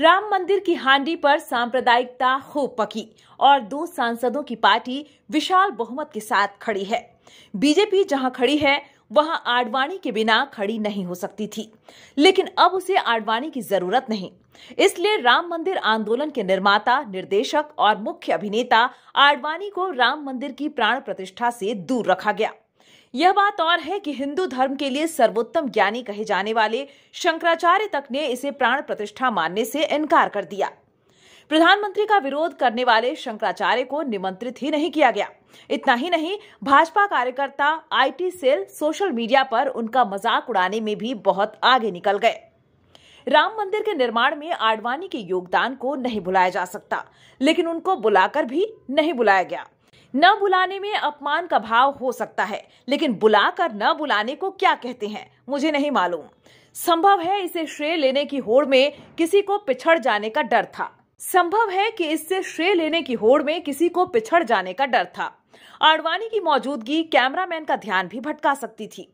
राम मंदिर की हांडी पर सांप्रदायिकता खूब पकी और दो सांसदों की पार्टी विशाल बहुमत के साथ खड़ी है बीजेपी जहां खड़ी है वहां आडवाणी के बिना खड़ी नहीं हो सकती थी लेकिन अब उसे आडवाणी की जरूरत नहीं इसलिए राम मंदिर आंदोलन के निर्माता निर्देशक और मुख्य अभिनेता आडवाणी को राम मंदिर की प्राण प्रतिष्ठा से दूर रखा गया यह बात और है कि हिंदू धर्म के लिए सर्वोत्तम ज्ञानी कहे जाने वाले शंकराचार्य तक ने इसे प्राण प्रतिष्ठा मानने से इनकार कर दिया प्रधानमंत्री का विरोध करने वाले शंकराचार्य को निमंत्रित ही नहीं किया गया इतना ही नहीं भाजपा कार्यकर्ता आईटी सेल सोशल मीडिया पर उनका मजाक उड़ाने में भी बहुत आगे निकल गए राम मंदिर के निर्माण में आडवाणी के योगदान को नहीं भुलाया जा सकता लेकिन उनको बुलाकर भी नहीं बुलाया गया न बुलाने में अपमान का भाव हो सकता है लेकिन बुलाकर न बुलाने को क्या कहते हैं मुझे नहीं मालूम संभव है इसे श्रेय लेने की होड़ में किसी को पिछड़ जाने का डर था संभव है कि इससे श्रेय लेने की होड़ में किसी को पिछड़ जाने का डर था आडवाणी की मौजूदगी कैमरामैन का ध्यान भी भटका सकती थी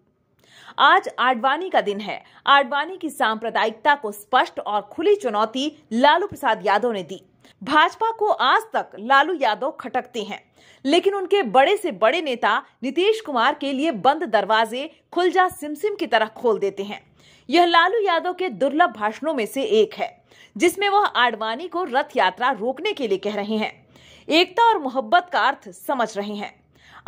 आज आडवाणी का दिन है आडवाणी की सांप्रदायिकता को स्पष्ट और खुली चुनौती लालू प्रसाद यादव ने दी भाजपा को आज तक लालू यादव खटकते हैं लेकिन उनके बड़े से बड़े नेता नीतीश कुमार के लिए बंद दरवाजे जा सिमसिम की तरह खोल देते हैं यह लालू यादव के दुर्लभ भाषणों में से एक है जिसमें वह आडवाणी को रथ यात्रा रोकने के लिए कह रहे हैं एकता और मोहब्बत का अर्थ समझ रहे हैं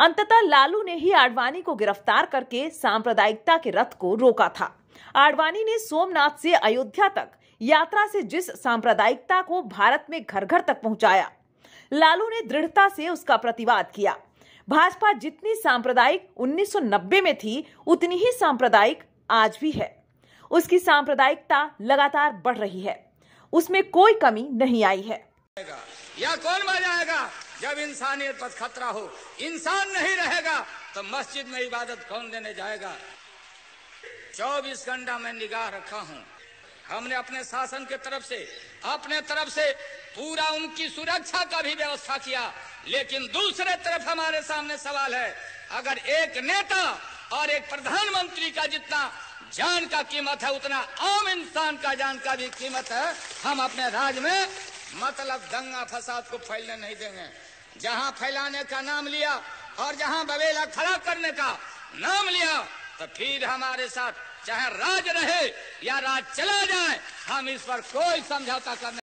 अंततः लालू ने ही आडवाणी को गिरफ्तार करके सांप्रदायिकता के रथ को रोका था आडवाणी ने सोमनाथ से अयोध्या तक यात्रा से जिस सांप्रदायिकता को भारत में घर घर तक पहुंचाया लालू ने दृढ़ता से उसका प्रतिवाद किया भाजपा जितनी सांप्रदायिक 1990 में थी उतनी ही सांप्रदायिक आज भी है उसकी सांप्रदायिकता लगातार बढ़ रही है उसमें कोई कमी नहीं आई है या कौन बजाएगा जब इंसानियत पर खतरा हो इंसान नहीं रहेगा तो मस्जिद में इबादत कौन देने जाएगा चौबीस घंटा मैं निगाह रखा हूँ हमने अपने शासन के तरफ से अपने तरफ से पूरा उनकी सुरक्षा का भी व्यवस्था किया लेकिन दूसरे तरफ हमारे सामने सवाल है अगर एक नेता और एक प्रधानमंत्री का जितना जान का कीमत है उतना आम इंसान का जान का भी कीमत है हम अपने राज्य में मतलब दंगा फसाद को फैलने नहीं देंगे जहां फैलाने का नाम लिया और जहां बवेला खड़ा करने का नाम लिया तो फिर हमारे साथ चाहे राज रहे या राज चला जाए हम इस पर कोई समझौता करने